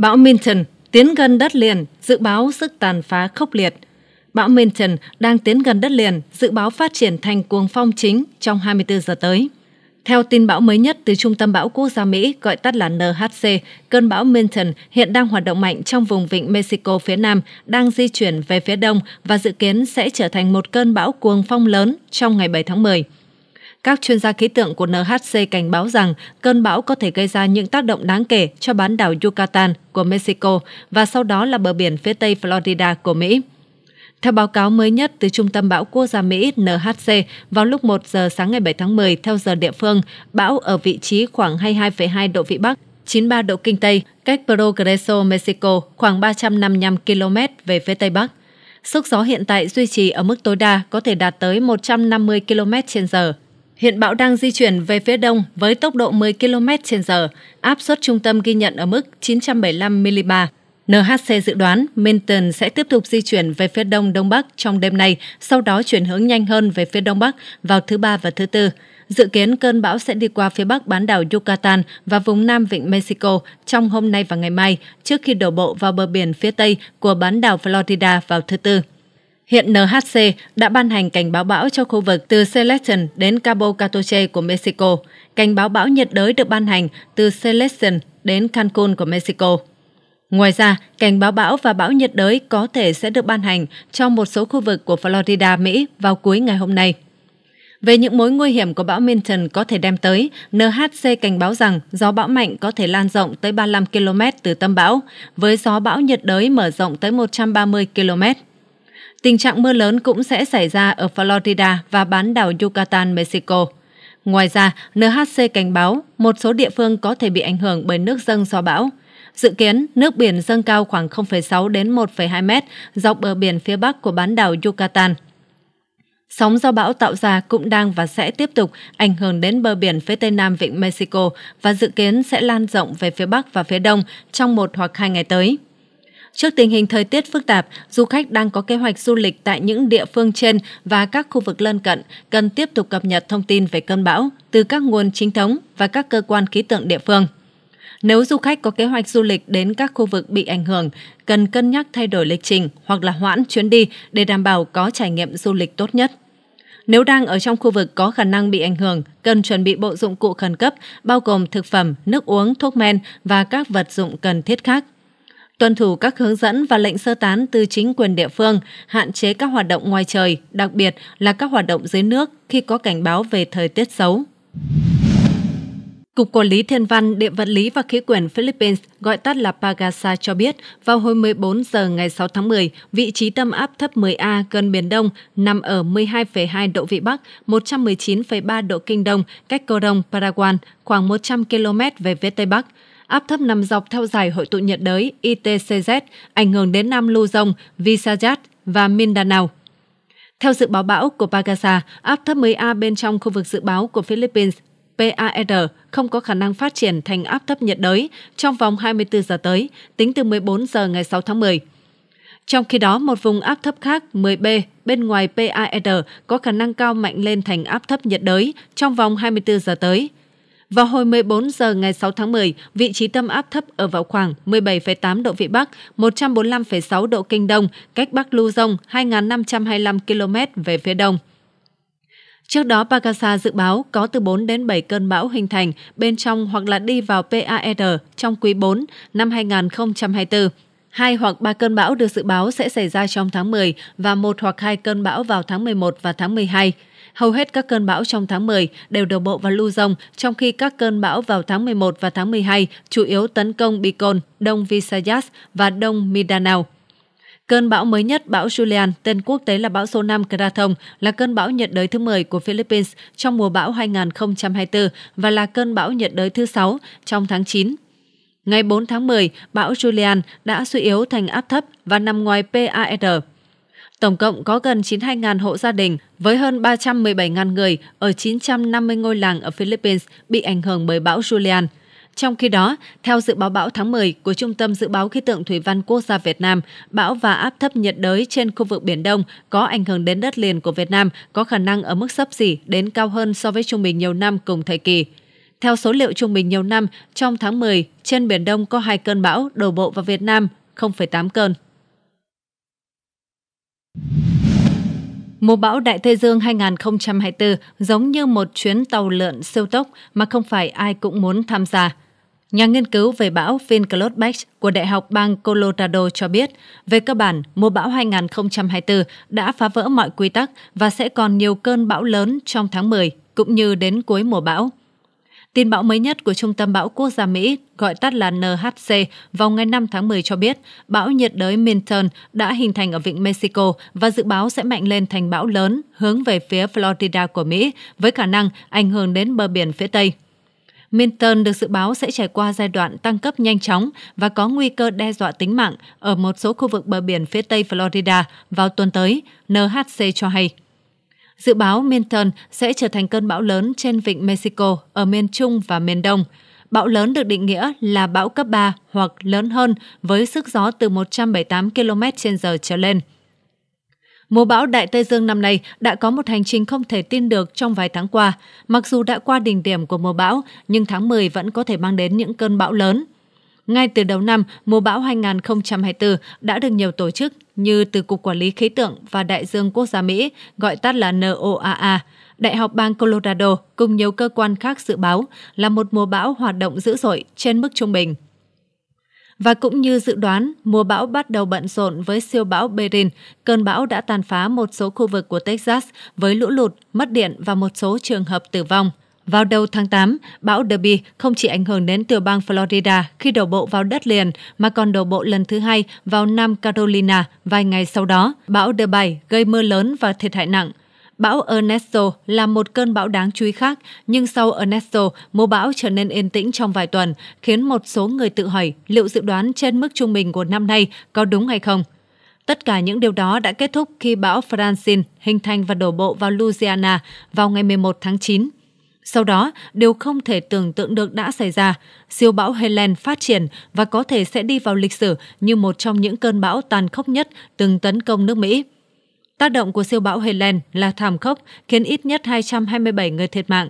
Bão Minton tiến gần đất liền, dự báo sức tàn phá khốc liệt. Bão Minton đang tiến gần đất liền, dự báo phát triển thành cuồng phong chính trong 24 giờ tới. Theo tin bão mới nhất từ Trung tâm Bão Quốc gia Mỹ, gọi tắt là NHC, cơn bão Minton hiện đang hoạt động mạnh trong vùng vịnh Mexico phía Nam, đang di chuyển về phía Đông và dự kiến sẽ trở thành một cơn bão cuồng phong lớn trong ngày 7 tháng 10. Các chuyên gia khí tượng của NHC cảnh báo rằng cơn bão có thể gây ra những tác động đáng kể cho bán đảo Yucatan của Mexico và sau đó là bờ biển phía tây Florida của Mỹ. Theo báo cáo mới nhất từ Trung tâm Bão Quốc gia Mỹ NHC, vào lúc 1 giờ sáng ngày 7 tháng 10 theo giờ địa phương, bão ở vị trí khoảng 22,2 độ Vĩ Bắc, 93 độ Kinh Tây, cách Progreso, Mexico khoảng 355 km về phía Tây Bắc. Sức gió hiện tại duy trì ở mức tối đa có thể đạt tới 150 km trên giờ. Hiện bão đang di chuyển về phía đông với tốc độ 10 km h áp suất trung tâm ghi nhận ở mức 975 mm. NHC dự đoán Minton sẽ tiếp tục di chuyển về phía đông đông bắc trong đêm nay, sau đó chuyển hướng nhanh hơn về phía đông bắc vào thứ ba và thứ tư. Dự kiến cơn bão sẽ đi qua phía bắc bán đảo Yucatan và vùng nam vịnh Mexico trong hôm nay và ngày mai trước khi đổ bộ vào bờ biển phía tây của bán đảo Florida vào thứ tư. Hiện NHC đã ban hành cảnh báo bão cho khu vực từ Selection đến Cabo Catoche của Mexico. Cảnh báo bão nhiệt đới được ban hành từ Selection đến Cancun của Mexico. Ngoài ra, cảnh báo bão và bão nhiệt đới có thể sẽ được ban hành cho một số khu vực của Florida, Mỹ vào cuối ngày hôm nay. Về những mối nguy hiểm của bão Minton có thể đem tới, NHC cảnh báo rằng gió bão mạnh có thể lan rộng tới 35 km từ tâm bão, với gió bão nhiệt đới mở rộng tới 130 km tình trạng mưa lớn cũng sẽ xảy ra ở Florida và bán đảo Yucatan, Mexico. Ngoài ra, NHC cảnh báo một số địa phương có thể bị ảnh hưởng bởi nước dâng do bão. Dự kiến, nước biển dâng cao khoảng 0,6 đến 1,2 mét dọc bờ biển phía bắc của bán đảo Yucatan. Sóng do bão tạo ra cũng đang và sẽ tiếp tục ảnh hưởng đến bờ biển phía tây nam vịnh Mexico và dự kiến sẽ lan rộng về phía bắc và phía đông trong một hoặc hai ngày tới. Trước tình hình thời tiết phức tạp, du khách đang có kế hoạch du lịch tại những địa phương trên và các khu vực lân cận cần tiếp tục cập nhật thông tin về cơn bão từ các nguồn chính thống và các cơ quan khí tượng địa phương. Nếu du khách có kế hoạch du lịch đến các khu vực bị ảnh hưởng, cần cân nhắc thay đổi lịch trình hoặc là hoãn chuyến đi để đảm bảo có trải nghiệm du lịch tốt nhất. Nếu đang ở trong khu vực có khả năng bị ảnh hưởng, cần chuẩn bị bộ dụng cụ khẩn cấp, bao gồm thực phẩm, nước uống, thuốc men và các vật dụng cần thiết khác tuân thủ các hướng dẫn và lệnh sơ tán từ chính quyền địa phương, hạn chế các hoạt động ngoài trời, đặc biệt là các hoạt động dưới nước khi có cảnh báo về thời tiết xấu. Cục Quản lý Thiên văn, Địa vật lý và Khí quyển Philippines, gọi tắt là Pagasa cho biết, vào hồi 14 giờ ngày 6 tháng 10, vị trí tâm áp thấp 10A gần Biển Đông nằm ở 12,2 độ Vĩ Bắc, 119,3 độ Kinh Đông, cách Cô Paraguay, khoảng 100 km về phía Tây Bắc áp thấp nằm dọc theo dài hội tụ nhiệt đới ITCZ ảnh hưởng đến Nam Luzon, Visayas và Mindanao. Theo dự báo bão của Pagasa, áp thấp mới A bên trong khu vực dự báo của Philippines PAR không có khả năng phát triển thành áp thấp nhiệt đới trong vòng 24 giờ tới, tính từ 14 giờ ngày 6 tháng 10. Trong khi đó, một vùng áp thấp khác 10B bên ngoài PAR có khả năng cao mạnh lên thành áp thấp nhiệt đới trong vòng 24 giờ tới. Vào hồi 14 giờ ngày 6 tháng 10, vị trí tâm áp thấp ở vào khoảng 17,8 độ Vĩ Bắc, 145,6 độ Kinh Đông, cách Bắc Lưu Dông 2.525 km về phía đông. Trước đó, Pagasa dự báo có từ 4 đến 7 cơn bão hình thành bên trong hoặc là đi vào PAR trong quý 4 năm 2024. Hai hoặc ba cơn bão được dự báo sẽ xảy ra trong tháng 10 và một hoặc hai cơn bão vào tháng 11 và tháng 12. Hầu hết các cơn bão trong tháng 10 đều đổ bộ vào lưu rồng, trong khi các cơn bão vào tháng 11 và tháng 12 chủ yếu tấn công Bicol, Đông Visayas và Đông Mindanao. Cơn bão mới nhất, bão Julian, tên quốc tế là bão số 5 Krathong, là cơn bão nhiệt đới thứ 10 của Philippines trong mùa bão 2024 và là cơn bão nhiệt đới thứ 6 trong tháng 9. Ngày 4 tháng 10, bão Julian đã suy yếu thành áp thấp và nằm ngoài PAR, Tổng cộng có gần 92.000 hộ gia đình với hơn 317.000 người ở 950 ngôi làng ở Philippines bị ảnh hưởng bởi bão Julian. Trong khi đó, theo dự báo bão tháng 10 của Trung tâm Dự báo Khí tượng Thủy văn Quốc gia Việt Nam, bão và áp thấp nhiệt đới trên khu vực Biển Đông có ảnh hưởng đến đất liền của Việt Nam có khả năng ở mức sấp xỉ đến cao hơn so với trung bình nhiều năm cùng thời kỳ. Theo số liệu trung bình nhiều năm, trong tháng 10, trên Biển Đông có hai cơn bão đổ bộ vào Việt Nam, 0,8 cơn. Mùa bão Đại Tây Dương 2024 giống như một chuyến tàu lượn siêu tốc mà không phải ai cũng muốn tham gia. Nhà nghiên cứu về bão Finclaud Beck của Đại học bang Colorado cho biết, về cơ bản, mùa bão 2024 đã phá vỡ mọi quy tắc và sẽ còn nhiều cơn bão lớn trong tháng 10 cũng như đến cuối mùa bão. Tin bão mới nhất của Trung tâm Bão Quốc gia Mỹ, gọi tắt là NHC, vào ngày 5 tháng 10 cho biết bão nhiệt đới Milton đã hình thành ở vịnh Mexico và dự báo sẽ mạnh lên thành bão lớn hướng về phía Florida của Mỹ với khả năng ảnh hưởng đến bờ biển phía Tây. Minton được dự báo sẽ trải qua giai đoạn tăng cấp nhanh chóng và có nguy cơ đe dọa tính mạng ở một số khu vực bờ biển phía tây Florida vào tuần tới, NHC cho hay. Dự báo Milton sẽ trở thành cơn bão lớn trên vịnh Mexico ở miền Trung và miền Đông. Bão lớn được định nghĩa là bão cấp 3 hoặc lớn hơn với sức gió từ 178 km h trở lên. Mùa bão Đại Tây Dương năm nay đã có một hành trình không thể tin được trong vài tháng qua. Mặc dù đã qua đỉnh điểm của mùa bão, nhưng tháng 10 vẫn có thể mang đến những cơn bão lớn. Ngay từ đầu năm, mùa bão 2024 đã được nhiều tổ chức như từ Cục Quản lý Khí tượng và Đại dương Quốc gia Mỹ, gọi tắt là NOAA, Đại học bang Colorado cùng nhiều cơ quan khác dự báo là một mùa bão hoạt động dữ dội trên mức trung bình. Và cũng như dự đoán, mùa bão bắt đầu bận rộn với siêu bão Berin. Cơn bão đã tàn phá một số khu vực của Texas với lũ lụt, mất điện và một số trường hợp tử vong. Vào đầu tháng 8, bão Derby không chỉ ảnh hưởng đến tiểu bang Florida khi đổ bộ vào đất liền mà còn đổ bộ lần thứ hai vào Nam Carolina vài ngày sau đó. Bão Derby gây mưa lớn và thiệt hại nặng. Bão Ernesto là một cơn bão đáng chú ý khác, nhưng sau Ernesto, mùa bão trở nên yên tĩnh trong vài tuần, khiến một số người tự hỏi liệu dự đoán trên mức trung bình của năm nay có đúng hay không. Tất cả những điều đó đã kết thúc khi bão Francine hình thành và đổ bộ vào Louisiana vào ngày 11 tháng 9. Sau đó, điều không thể tưởng tượng được đã xảy ra, siêu bão Helen phát triển và có thể sẽ đi vào lịch sử như một trong những cơn bão tàn khốc nhất từng tấn công nước Mỹ. Tác động của siêu bão Helen là thảm khốc, khiến ít nhất 227 người thiệt mạng.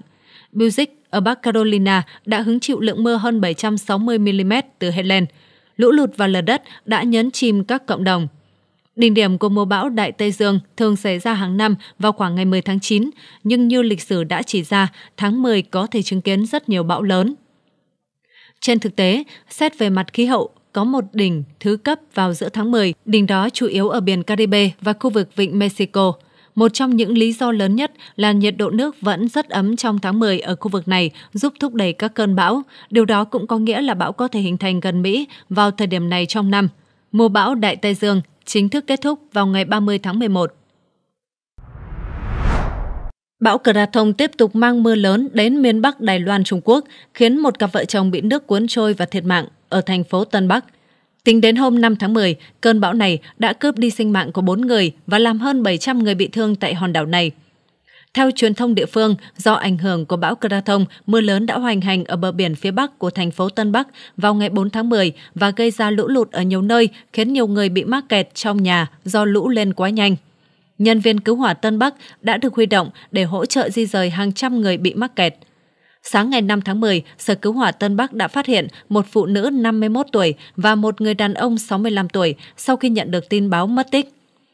Music ở Bắc Carolina đã hứng chịu lượng mưa hơn 760 mm từ Helen. Lũ lụt và lở đất đã nhấn chìm các cộng đồng. Đỉnh điểm của mùa bão Đại Tây Dương thường xảy ra hàng năm vào khoảng ngày 10 tháng 9, nhưng như lịch sử đã chỉ ra, tháng 10 có thể chứng kiến rất nhiều bão lớn. Trên thực tế, xét về mặt khí hậu, có một đỉnh thứ cấp vào giữa tháng 10, đỉnh đó chủ yếu ở biển Caribe và khu vực vịnh Mexico. Một trong những lý do lớn nhất là nhiệt độ nước vẫn rất ấm trong tháng 10 ở khu vực này, giúp thúc đẩy các cơn bão. Điều đó cũng có nghĩa là bão có thể hình thành gần Mỹ vào thời điểm này trong năm – mùa bão Đại Tây Dương chính thức kết thúc vào ngày 30 tháng 11. Bão Krathong tiếp tục mang mưa lớn đến miền Bắc Đài Loan Trung Quốc, khiến một cặp vợ chồng bị nước cuốn trôi và thiệt mạng ở thành phố Tân Bắc. Tính đến hôm 5 tháng 10, cơn bão này đã cướp đi sinh mạng của 4 người và làm hơn 700 người bị thương tại hòn đảo này. Theo truyền thông địa phương, do ảnh hưởng của bão Krathong, mưa lớn đã hoành hành ở bờ biển phía Bắc của thành phố Tân Bắc vào ngày 4 tháng 10 và gây ra lũ lụt ở nhiều nơi, khiến nhiều người bị mắc kẹt trong nhà do lũ lên quá nhanh. Nhân viên cứu hỏa Tân Bắc đã được huy động để hỗ trợ di rời hàng trăm người bị mắc kẹt. Sáng ngày 5 tháng 10, Sở Cứu hỏa Tân Bắc đã phát hiện một phụ nữ 51 tuổi và một người đàn ông 65 tuổi sau khi nhận được tin báo mất tích.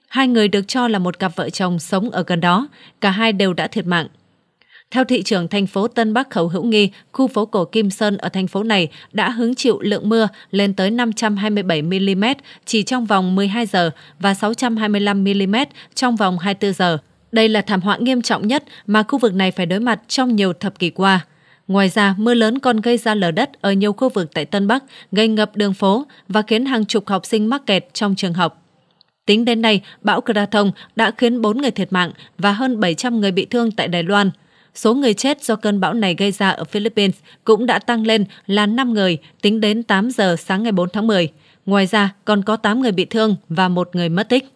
Hai người được cho là một cặp vợ chồng sống ở gần đó, cả hai đều đã thiệt mạng. Theo thị trưởng thành phố Tân Bắc Khẩu Hữu Nghi, khu phố cổ Kim Sơn ở thành phố này đã hứng chịu lượng mưa lên tới 527mm chỉ trong vòng 12 giờ và 625mm trong vòng 24 giờ. Đây là thảm họa nghiêm trọng nhất mà khu vực này phải đối mặt trong nhiều thập kỷ qua. Ngoài ra, mưa lớn còn gây ra lở đất ở nhiều khu vực tại Tân Bắc, gây ngập đường phố và khiến hàng chục học sinh mắc kẹt trong trường học. Tính đến nay, bão Krathong đã khiến 4 người thiệt mạng và hơn 700 người bị thương tại Đài Loan. Số người chết do cơn bão này gây ra ở Philippines cũng đã tăng lên là 5 người tính đến 8 giờ sáng ngày 4 tháng 10. Ngoài ra, còn có 8 người bị thương và một người mất tích.